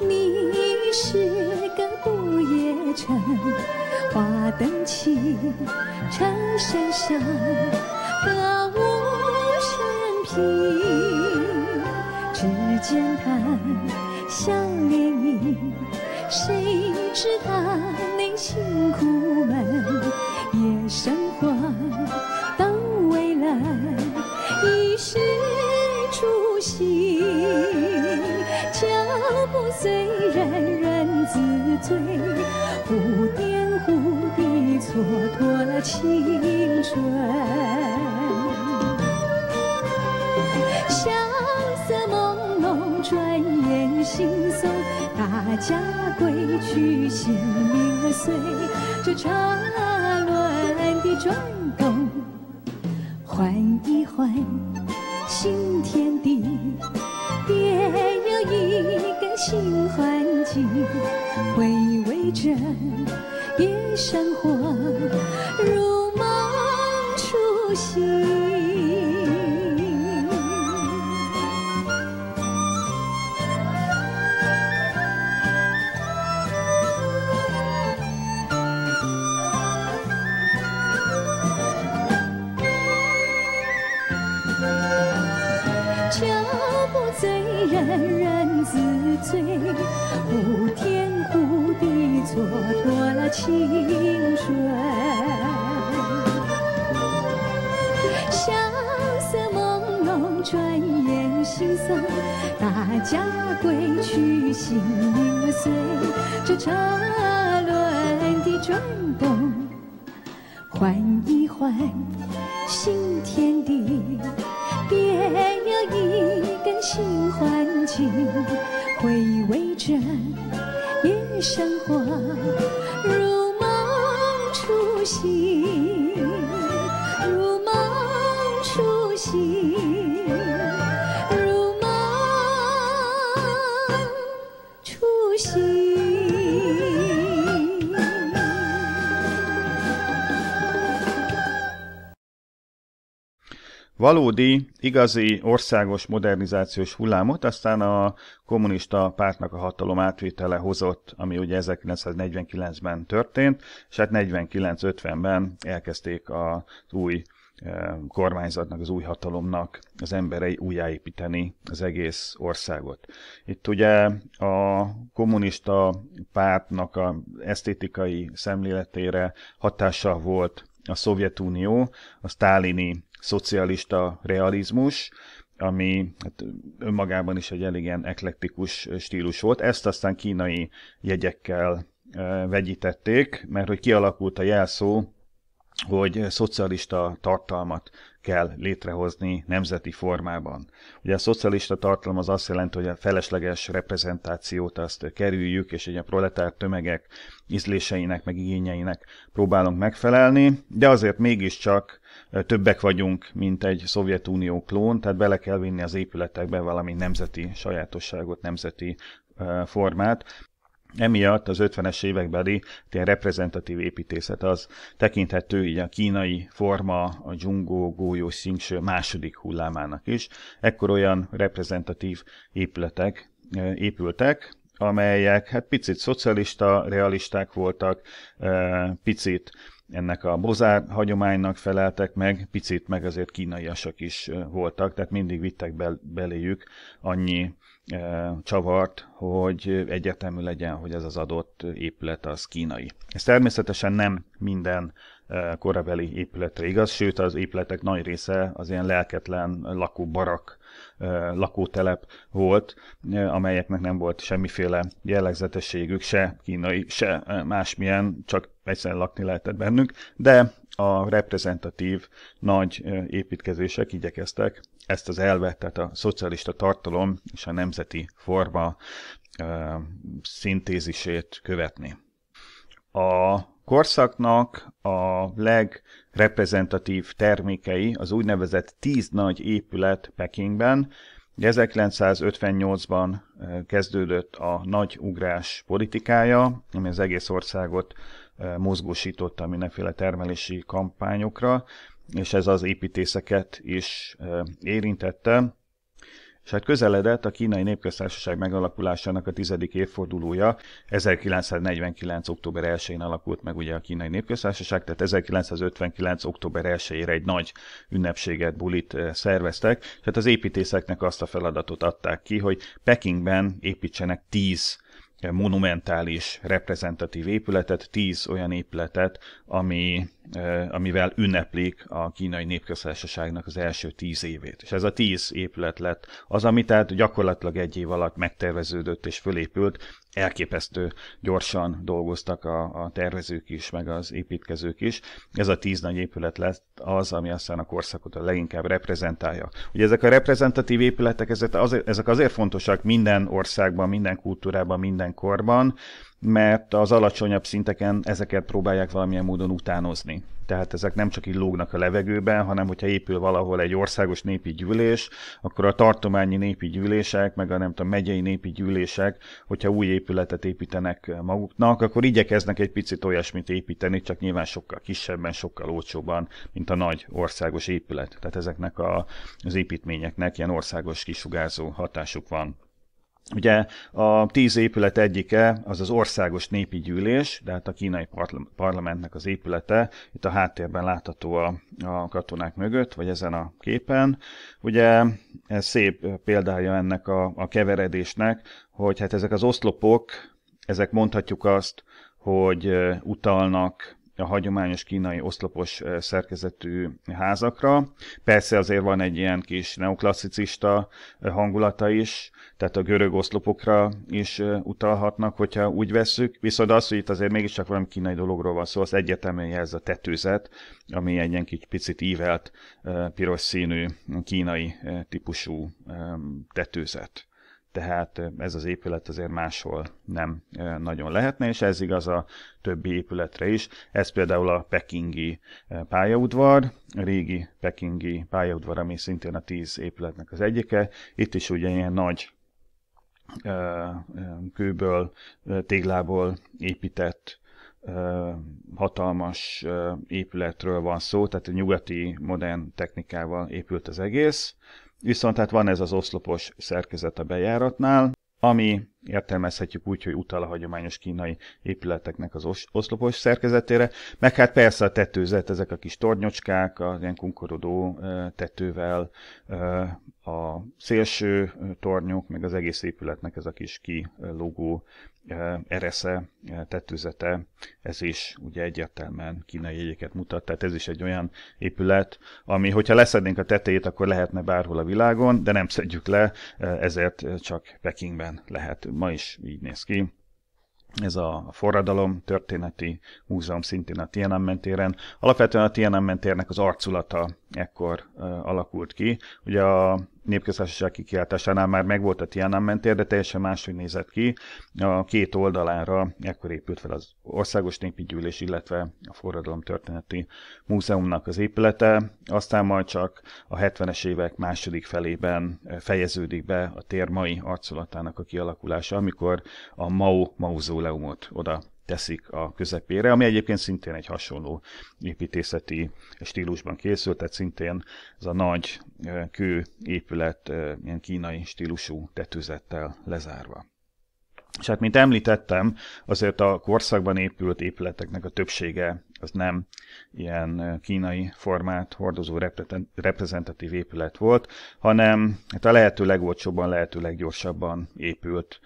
B: 你是个不夜城，花灯起，唱声声，歌舞升平。只见她笑脸迎，谁知她内心苦闷？夜深。醉，忽远忽地蹉跎了青春。萧色朦胧，转眼惺忪，大家归去，心灵儿随着车轮的转动，换一换新天地，别有一个新环境。回味着夜生活。大家归去，心灵随着车轮的转动，换一换新天地，别有一根新环境，回味着夜生活，如梦初醒。
A: valódi, igazi országos modernizációs hullámot, aztán a kommunista pártnak a hatalom átvétele hozott, ami ugye 1949-ben történt, és hát 49-50-ben elkezdték az új eh, kormányzatnak, az új hatalomnak az emberei újjáépíteni az egész országot. Itt ugye a kommunista pártnak a esztétikai szemléletére hatással volt a Szovjetunió a sztálini szocialista realizmus, ami hát önmagában is egy elég ilyen eklektikus stílus volt. Ezt aztán kínai jegyekkel e, vegyítették, mert hogy kialakult a jelszó, hogy szocialista tartalmat kell létrehozni nemzeti formában. Ugye a szocialista tartalom az azt jelenti, hogy a felesleges reprezentációt azt kerüljük, és egy a proletár tömegek ízléseinek, meg igényeinek próbálunk megfelelni, de azért mégiscsak többek vagyunk, mint egy Szovjetunió klón, tehát bele kell vinni az épületekbe valami nemzeti sajátosságot, nemzeti formát. Emiatt az 50-es évekbeli hát ilyen reprezentatív építészet az tekinthető így a kínai forma, a dzsungó, gólyó, szingső második hullámának is. Ekkor olyan reprezentatív épületek épültek, amelyek hát picit szocialista, realisták voltak, picit ennek a bozár hagyománynak feleltek meg, picit meg azért kínaiasak is voltak, tehát mindig vittek bel- beléjük annyi csavart, hogy egyetemű legyen, hogy ez az adott épület az kínai. Ez természetesen nem minden korabeli épületre igaz, sőt az épületek nagy része az ilyen lelketlen lakóbarak, lakótelep volt, amelyeknek nem volt semmiféle jellegzetességük, se kínai, se másmilyen, csak egyszerűen lakni lehetett bennünk, de a reprezentatív nagy építkezések igyekeztek ezt az elvet, tehát a szocialista tartalom és a nemzeti forma szintézisét követni. A korszaknak a legreprezentatív termékei az úgynevezett tíz nagy épület Pekingben, 1958-ban kezdődött a nagy ugrás politikája, ami az egész országot mozgósította mindenféle termelési kampányokra, és ez az építészeket is érintette. És hát közeledett a kínai népköztársaság megalakulásának a tizedik évfordulója. 1949. október 1-én alakult meg ugye a kínai népköztársaság, tehát 1959. október 1-ére egy nagy ünnepséget, bulit szerveztek. Tehát az építészeknek azt a feladatot adták ki, hogy Pekingben építsenek 10 monumentális, reprezentatív épületet, tíz olyan épületet, ami Eh, amivel ünneplik a kínai népköztársaságnak az első tíz évét. És ez a tíz épület lett az, ami tehát gyakorlatilag egy év alatt megterveződött és fölépült, elképesztő gyorsan dolgoztak a, a tervezők is, meg az építkezők is. Ez a tíz nagy épület lett az, ami aztán a korszakot a leginkább reprezentálja. Ugye ezek a reprezentatív épületek, ezek azért, ezek azért fontosak minden országban, minden kultúrában, minden korban, mert az alacsonyabb szinteken ezeket próbálják valamilyen módon utánozni. Tehát ezek nem csak így lógnak a levegőben, hanem hogyha épül valahol egy országos népi gyűlés, akkor a tartományi népi gyűlések, meg a nem tudom, megyei népi gyűlések, hogyha új épületet építenek maguknak, akkor igyekeznek egy picit olyasmit építeni, csak nyilván sokkal kisebben, sokkal olcsóban, mint a nagy országos épület. Tehát ezeknek a, az építményeknek ilyen országos kisugárzó hatásuk van. Ugye a tíz épület egyike az az Országos Népi Gyűlés, de hát a kínai parlamentnek az épülete, itt a háttérben látható a, a katonák mögött, vagy ezen a képen. Ugye ez szép példája ennek a, a keveredésnek, hogy hát ezek az oszlopok, ezek mondhatjuk azt, hogy utalnak a hagyományos kínai oszlopos szerkezetű házakra. Persze azért van egy ilyen kis neoklasszicista hangulata is, tehát a görög oszlopokra is utalhatnak, hogyha úgy vesszük. Viszont az, hogy itt azért mégiscsak valami kínai dologról van szó, az egyetemén ez a tetőzet, ami egy ilyen kicsit picit ívelt, piros színű kínai típusú tetőzet tehát ez az épület azért máshol nem nagyon lehetne, és ez igaz a többi épületre is. Ez például a pekingi pályaudvar, a régi pekingi pályaudvar, ami szintén a tíz épületnek az egyike. Itt is ugye ilyen nagy kőből, téglából épített hatalmas épületről van szó, tehát a nyugati modern technikával épült az egész, Viszont hát van ez az oszlopos szerkezet a bejáratnál, ami értelmezhetjük úgy, hogy utal a hagyományos kínai épületeknek az oszlopos szerkezetére, meg hát persze a tetőzet, ezek a kis tornyocskák, az ilyen kunkorodó tetővel, a szélső tornyok, meg az egész épületnek ez a kis kilógó eresze, tetőzete, ez is ugye egyértelműen kínai jegyeket mutat, tehát ez is egy olyan épület, ami, hogyha leszednénk a tetejét, akkor lehetne bárhol a világon, de nem szedjük le, ezért csak Pekingben lehet. Ma is így néz ki. Ez a forradalom történeti múzeum szintén a Tiananmen téren. Alapvetően a Tiananmen térnek az arculata ekkor uh, alakult ki. Ugye a népköztársaság kikiáltásánál már megvolt a Tiananmen tér, de teljesen máshogy nézett ki. A két oldalára ekkor épült fel az Országos Népi Gyűlés, illetve a Forradalom Történeti Múzeumnak az épülete, aztán majd csak a 70-es évek második felében eh, fejeződik be a tér mai arculatának a kialakulása, amikor a Mao mauzóleumot oda teszik a közepére, ami egyébként szintén egy hasonló építészeti stílusban készült, tehát szintén ez a nagy kő épület ilyen kínai stílusú tetőzettel lezárva. És hát, mint említettem, azért a korszakban épült épületeknek a többsége az nem ilyen kínai formát hordozó reprezentatív épület volt, hanem hát a lehető legolcsóbban, lehető leggyorsabban épült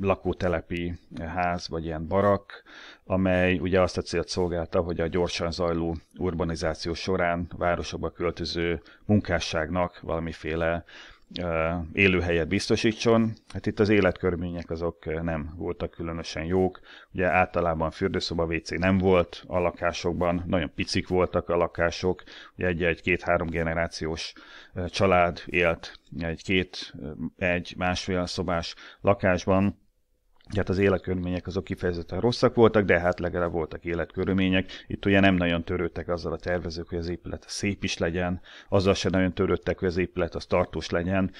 A: lakótelepi ház, vagy ilyen barak, amely ugye azt a célt szolgálta, hogy a gyorsan zajló urbanizáció során városokba költöző munkásságnak valamiféle élőhelyet biztosítson. Hát itt az életkörmények azok nem voltak különösen jók. Ugye általában fürdőszoba, WC nem volt a lakásokban, nagyon picik voltak a lakások. Ugye egy-egy két-három generációs család élt egy-két, egy másfél szobás lakásban, hát az életkörülmények azok kifejezetten rosszak voltak, de hát legalább voltak életkörülmények. Itt ugye nem nagyon törődtek azzal a tervezők, hogy az épület szép is legyen, azzal sem nagyon törődtek, hogy az épület az tartós legyen.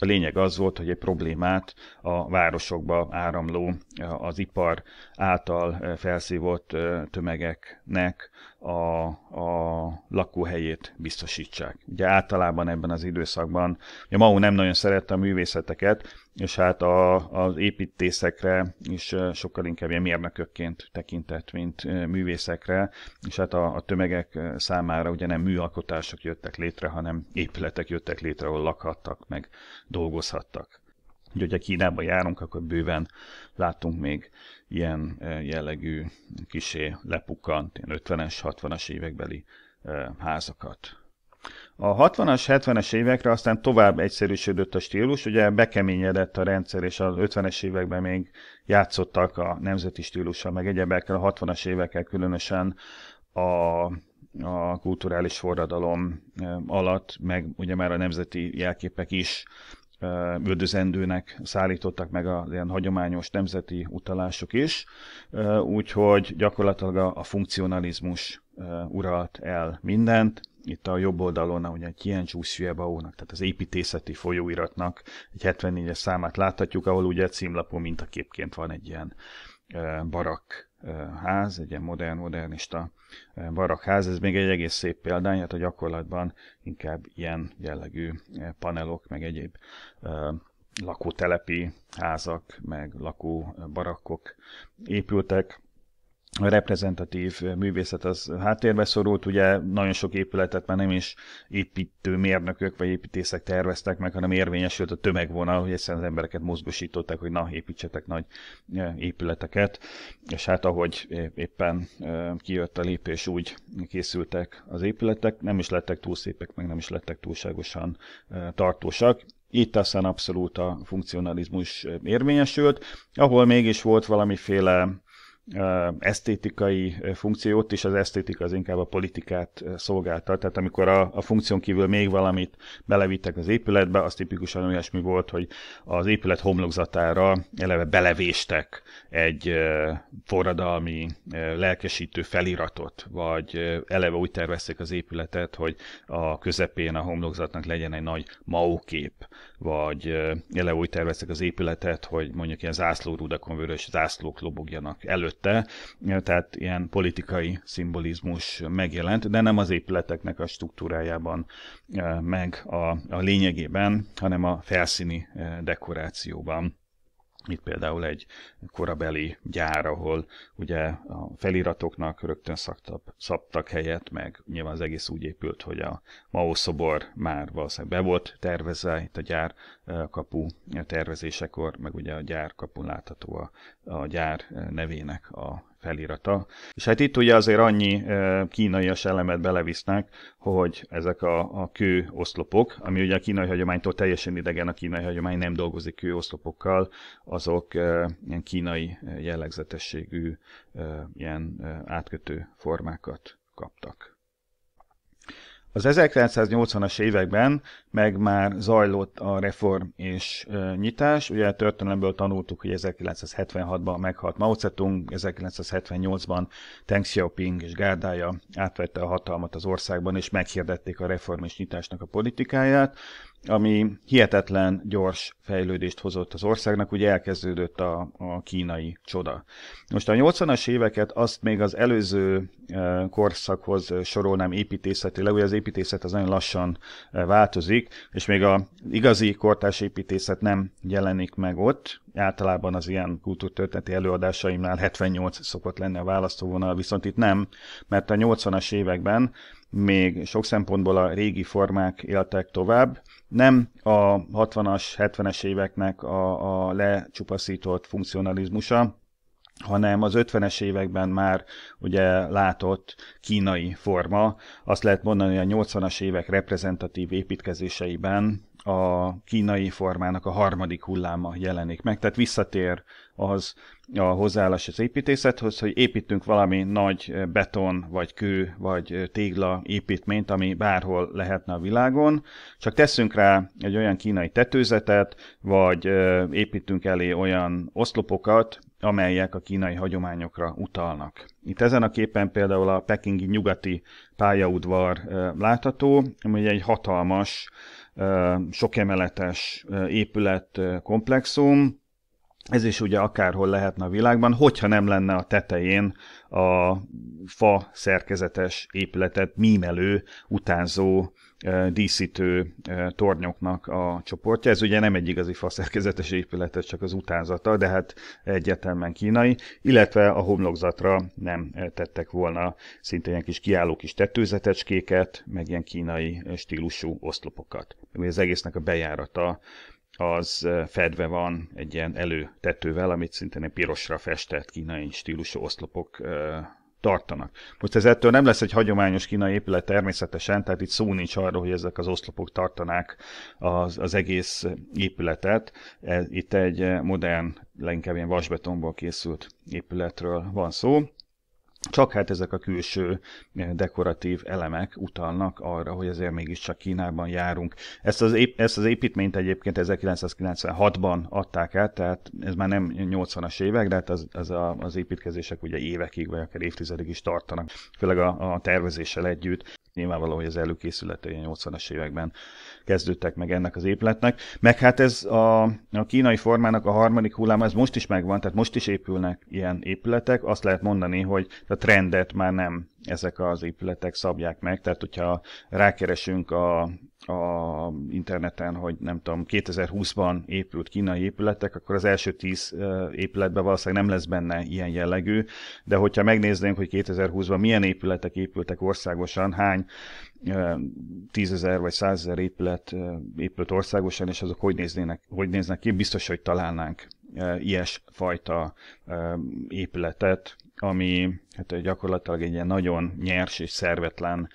A: A lényeg az volt, hogy egy problémát a városokba áramló, eh, az ipar által eh, felszívott eh, tömegeknek a, a lakóhelyét biztosítsák. Ugye általában ebben az időszakban, ugye Mao nem nagyon szerette a művészeteket, és hát a, az építészekre is sokkal inkább ilyen mérnökökként tekintett, mint művészekre, és hát a, a tömegek számára ugye nem műalkotások jöttek létre, hanem épületek jöttek létre, ahol lakhattak, meg dolgozhattak. Úgyhogy hogyha Kínába járunk, akkor bőven láttunk még ilyen e, jellegű kisé lepukkant, 50-es, 60-as évekbeli e, házakat. A 60-as, 70-es évekre aztán tovább egyszerűsödött a stílus, ugye bekeményedett a rendszer, és az 50-es években még játszottak a nemzeti stílussal, meg egyebekkel, a 60-as évekkel különösen a a kulturális forradalom alatt, meg ugye már a nemzeti jelképek is üldözendőnek szállítottak meg az ilyen hagyományos nemzeti utalások is, úgyhogy gyakorlatilag a, funkcionalizmus uralt el mindent. Itt a jobb oldalon, ugye egy ilyen Csúszfiebaónak, tehát az építészeti folyóiratnak egy 74-es számát láthatjuk, ahol ugye címlapon mintaképként van egy ilyen barak ház, egy ilyen modern, modernista barakház. Ez még egy egész szép példány, hát a gyakorlatban inkább ilyen jellegű panelok, meg egyéb lakótelepi házak, meg lakóbarakkok épültek a reprezentatív művészet az háttérbe szorult, ugye nagyon sok épületet már nem is építő mérnökök vagy építészek terveztek meg, hanem érvényesült a tömegvonal, hogy egyszerűen az embereket mozgosították, hogy na, építsetek nagy épületeket, és hát ahogy éppen kijött a lépés, úgy készültek az épületek, nem is lettek túl szépek, meg nem is lettek túlságosan tartósak, itt aztán abszolút a funkcionalizmus érvényesült, ahol mégis volt valamiféle esztétikai funkciót, és az esztétika az inkább a politikát szolgálta. Tehát amikor a, a funkción kívül még valamit belevittek az épületbe, az tipikusan olyasmi volt, hogy az épület homlokzatára eleve belevéstek egy forradalmi, lelkesítő feliratot, vagy eleve úgy tervezték az épületet, hogy a közepén a homlokzatnak legyen egy nagy maókép, vagy ele úgy terveztek az épületet, hogy mondjuk ilyen zászlórudakon vörös zászlók lobogjanak előtte, tehát ilyen politikai szimbolizmus megjelent, de nem az épületeknek a struktúrájában meg a, a lényegében, hanem a felszíni dekorációban. Itt például egy korabeli gyár, ahol ugye a feliratoknak rögtön szaktab, szabtak helyet, meg nyilván az egész úgy épült, hogy a Mao szobor már valószínűleg be volt tervezve, itt a gyár kapu tervezésekor, meg ugye a gyár kapun látható a, a gyár nevének a felirata. És hát itt ugye azért annyi kínaias elemet belevisznek, hogy ezek a, a kő oszlopok, ami ugye a kínai hagyománytól teljesen idegen, a kínai hagyomány nem dolgozik kő oszlopokkal, azok ilyen kínai jellegzetességű ilyen átkötő formákat kaptak. Az 1980-as években meg már zajlott a reform és e, nyitás. Ugye történelemből tanultuk, hogy 1976-ban meghalt Mao Zedong, 1978-ban Teng Xiaoping és gárdája átvette a hatalmat az országban, és meghirdették a reform és nyitásnak a politikáját ami hihetetlen gyors fejlődést hozott az országnak, ugye elkezdődött a, a kínai csoda. Most a 80-as éveket azt még az előző e, korszakhoz e, sorolnám építészetileg, ugye az építészet az nagyon lassan e, változik, és még a igazi kortárs építészet nem jelenik meg ott, általában az ilyen kultúrtörténeti előadásaimnál 78 szokott lenni a választóvonal, viszont itt nem, mert a 80-as években még sok szempontból a régi formák éltek tovább, nem a 60-as, 70-es éveknek a, a lecsupaszított funkcionalizmusa, hanem az 50-es években már ugye látott kínai forma. Azt lehet mondani, hogy a 80-as évek reprezentatív építkezéseiben a kínai formának a harmadik hulláma jelenik meg. Tehát visszatér az a hozzáállás az építészethoz, hogy építünk valami nagy beton, vagy kő, vagy tégla építményt, ami bárhol lehetne a világon, csak teszünk rá egy olyan kínai tetőzetet, vagy építünk elé olyan oszlopokat, amelyek a kínai hagyományokra utalnak. Itt ezen a képen például a pekingi nyugati pályaudvar látható, ami egy hatalmas sok emeletes épület komplexum, ez is ugye akárhol lehetne a világban, hogyha nem lenne a tetején a fa szerkezetes épületet mímelő, utánzó, díszítő tornyoknak a csoportja. Ez ugye nem egy igazi fa szerkezetes épület, csak az utánzata, de hát egyetemen kínai, illetve a homlokzatra nem tettek volna szinte ilyen kis kiálló kis tetőzetecskéket, meg ilyen kínai stílusú oszlopokat. Ugye az egésznek a bejárata az fedve van egy ilyen előtetővel, amit szintén egy pirosra festett kínai stílusú oszlopok tartanak. Most ez ettől nem lesz egy hagyományos kínai épület természetesen, tehát itt szó nincs arról, hogy ezek az oszlopok tartanák az, az egész épületet. Ez, itt egy modern, leginkább ilyen vasbetonból készült épületről van szó. Csak hát ezek a külső eh, dekoratív elemek utalnak arra, hogy azért mégiscsak Kínában járunk. Ezt az, ép, ezt az építményt egyébként 1996-ban adták át, tehát ez már nem 80-as évek, de hát az, az, a, az építkezések ugye évekig vagy akár évtizedig is tartanak, főleg a, a tervezéssel együtt. Nyilvánvaló, hogy az előkészülete 80-as években kezdődtek meg ennek az épületnek. Meg hát ez a, a kínai formának a harmadik hullám, ez most is megvan, tehát most is épülnek ilyen épületek. Azt lehet mondani, hogy a trendet már nem ezek az épületek szabják meg. Tehát, hogyha rákeresünk a, a interneten, hogy nem tudom, 2020-ban épült kínai épületek, akkor az első 10 épületben valószínűleg nem lesz benne ilyen jellegű, de hogyha megnéznénk, hogy 2020-ban milyen épületek épültek országosan, hány tízezer vagy százezer épület épült országosan, és azok hogy, néznének, hogy néznek ki, biztos, hogy találnánk ilyesfajta épületet, ami hát gyakorlatilag egy ilyen nagyon nyers és szervetlen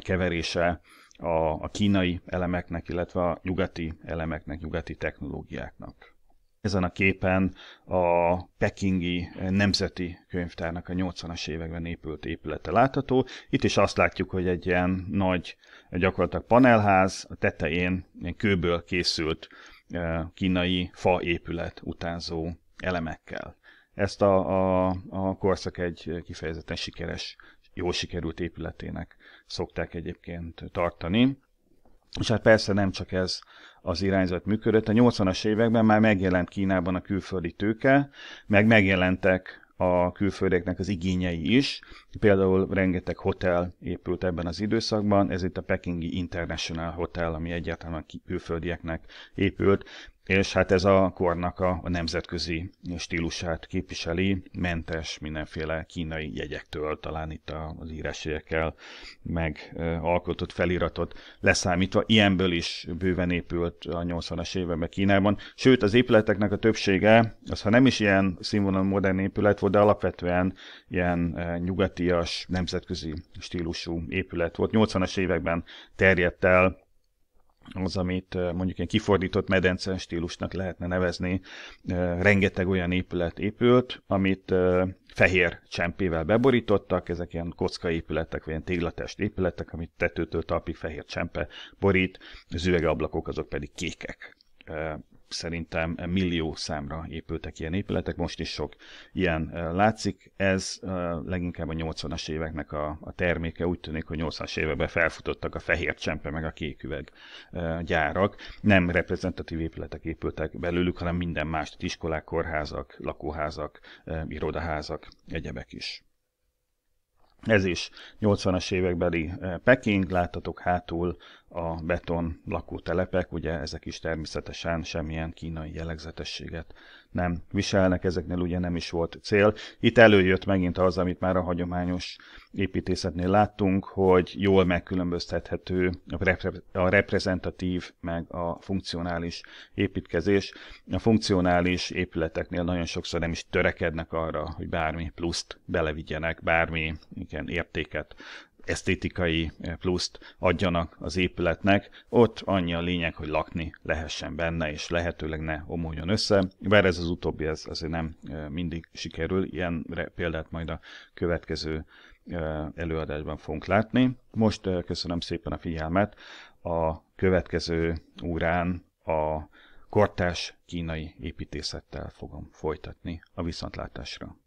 A: keverése a, a kínai elemeknek, illetve a nyugati elemeknek, nyugati technológiáknak. Ezen a képen a Pekingi Nemzeti Könyvtárnak a 80-as években épült épülete látható. Itt is azt látjuk, hogy egy ilyen nagy, gyakorlatilag panelház, a tetején ilyen kőből készült kínai faépület utánzó elemekkel. Ezt a, a, a korszak egy kifejezetten sikeres, jó sikerült épületének szokták egyébként tartani. És hát persze nem csak ez az irányzat működött. A 80-as években már megjelent Kínában a külföldi tőke, meg megjelentek a külföldieknek az igényei is, Például rengeteg hotel épült ebben az időszakban, ez itt a Pekingi International Hotel, ami egyáltalán a külföldieknek épült, és hát ez a kornak a, nemzetközi stílusát képviseli, mentes mindenféle kínai jegyektől, talán itt az írásjegyekkel megalkotott feliratot leszámítva. Ilyenből is bőven épült a 80-as években Kínában. Sőt, az épületeknek a többsége, az ha nem is ilyen színvonalú modern épület volt, de alapvetően ilyen nyugati nyugatias, nemzetközi stílusú épület volt. 80-as években terjedt el az, amit eh, mondjuk egy kifordított medence stílusnak lehetne nevezni. Eh, rengeteg olyan épület épült, amit eh, fehér csempével beborítottak, ezek ilyen kocka épületek, vagy ilyen téglatest épületek, amit tetőtől talpig fehér csempe borít, az üvegablakok azok pedig kékek szerintem millió számra épültek ilyen épületek, most is sok ilyen eh, látszik. Ez eh, leginkább a 80-as éveknek a, terméke, úgy tűnik, hogy 80-as években felfutottak a fehér csempe meg a kék üveg eh, gyárak. Nem reprezentatív épületek épültek belőlük, hanem minden más, tehát iskolák, kórházak, lakóházak, irodaházak, egyebek is. Ez is 80-as évekbeli Peking, láttatok hátul a beton lakótelepek, ugye ezek is természetesen semmilyen kínai jellegzetességet nem viselnek, ezeknél ugye nem is volt cél. Itt előjött megint az, amit már a hagyományos építészetnél láttunk, hogy jól megkülönböztethető a, reprezentatív meg a funkcionális építkezés. A funkcionális épületeknél nagyon sokszor nem is törekednek arra, hogy bármi pluszt belevigyenek, bármi igen, értéket esztétikai eh, pluszt adjanak az épületnek, ott annyi a lényeg, hogy lakni lehessen benne, és lehetőleg ne omoljon össze, bár ez az utóbbi ez azért nem eh, mindig sikerül, ilyen példát majd a következő eh, előadásban fogunk látni. Most köszönöm szépen a figyelmet, a következő órán a kortás kínai építészettel fogom folytatni a viszontlátásra.